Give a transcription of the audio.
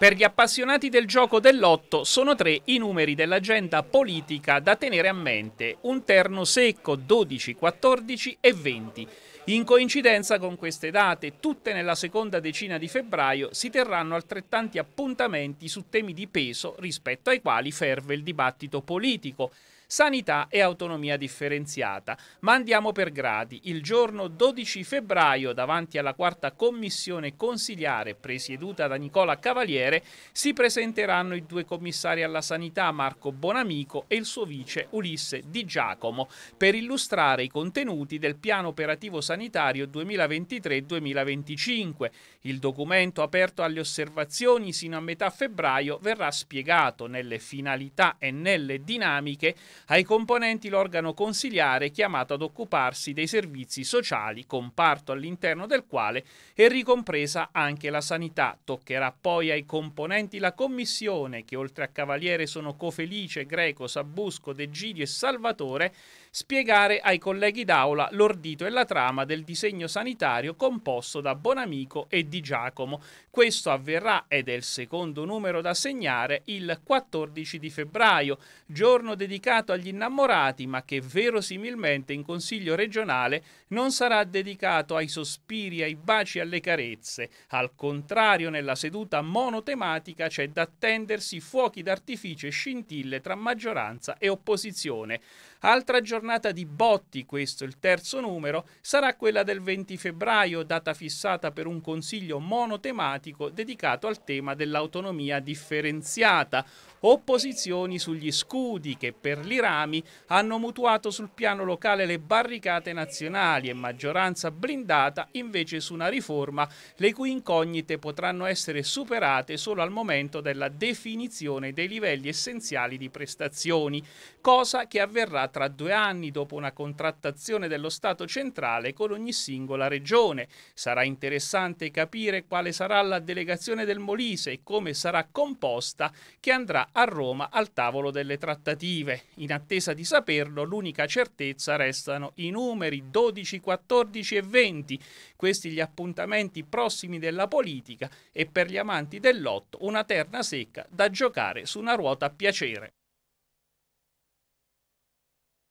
Per gli appassionati del gioco dell'otto sono tre i numeri dell'agenda politica da tenere a mente, un terno secco 12, 14 e 20. In coincidenza con queste date, tutte nella seconda decina di febbraio, si terranno altrettanti appuntamenti su temi di peso rispetto ai quali ferve il dibattito politico sanità e autonomia differenziata. Ma andiamo per gradi. Il giorno 12 febbraio, davanti alla quarta commissione consigliare presieduta da Nicola Cavaliere, si presenteranno i due commissari alla sanità Marco Bonamico e il suo vice Ulisse Di Giacomo per illustrare i contenuti del piano operativo sanitario 2023-2025. Il documento aperto alle osservazioni sino a metà febbraio verrà spiegato nelle finalità e nelle dinamiche ai componenti l'organo consiliare chiamato ad occuparsi dei servizi sociali, comparto all'interno del quale è ricompresa anche la sanità. Toccherà poi ai componenti la commissione che oltre a Cavaliere sono Cofelice, Greco, Sabusco, De Gidio e Salvatore spiegare ai colleghi d'aula l'ordito e la trama del disegno sanitario composto da Bonamico e Di Giacomo. Questo avverrà ed è il secondo numero da segnare il 14 di febbraio, giorno dedicato dedicato agli innamorati, ma che verosimilmente in consiglio regionale non sarà dedicato ai sospiri, ai baci e alle carezze. Al contrario, nella seduta monotematica c'è da attendersi fuochi d'artificio e scintille tra maggioranza e opposizione. Altra giornata di botti, questo il terzo numero, sarà quella del 20 febbraio, data fissata per un consiglio monotematico dedicato al tema dell'autonomia differenziata opposizioni sugli scudi che per i rami hanno mutuato sul piano locale le barricate nazionali e maggioranza blindata invece su una riforma le cui incognite potranno essere superate solo al momento della definizione dei livelli essenziali di prestazioni, cosa che avverrà tra due anni dopo una contrattazione dello Stato centrale con ogni singola regione. Sarà interessante capire quale sarà la delegazione del Molise e come sarà composta che andrà a Roma al tavolo delle trattative. In attesa di saperlo, l'unica certezza restano i numeri 12, 14 e 20, questi gli appuntamenti prossimi della politica e per gli amanti del lotto una terna secca da giocare su una ruota a piacere.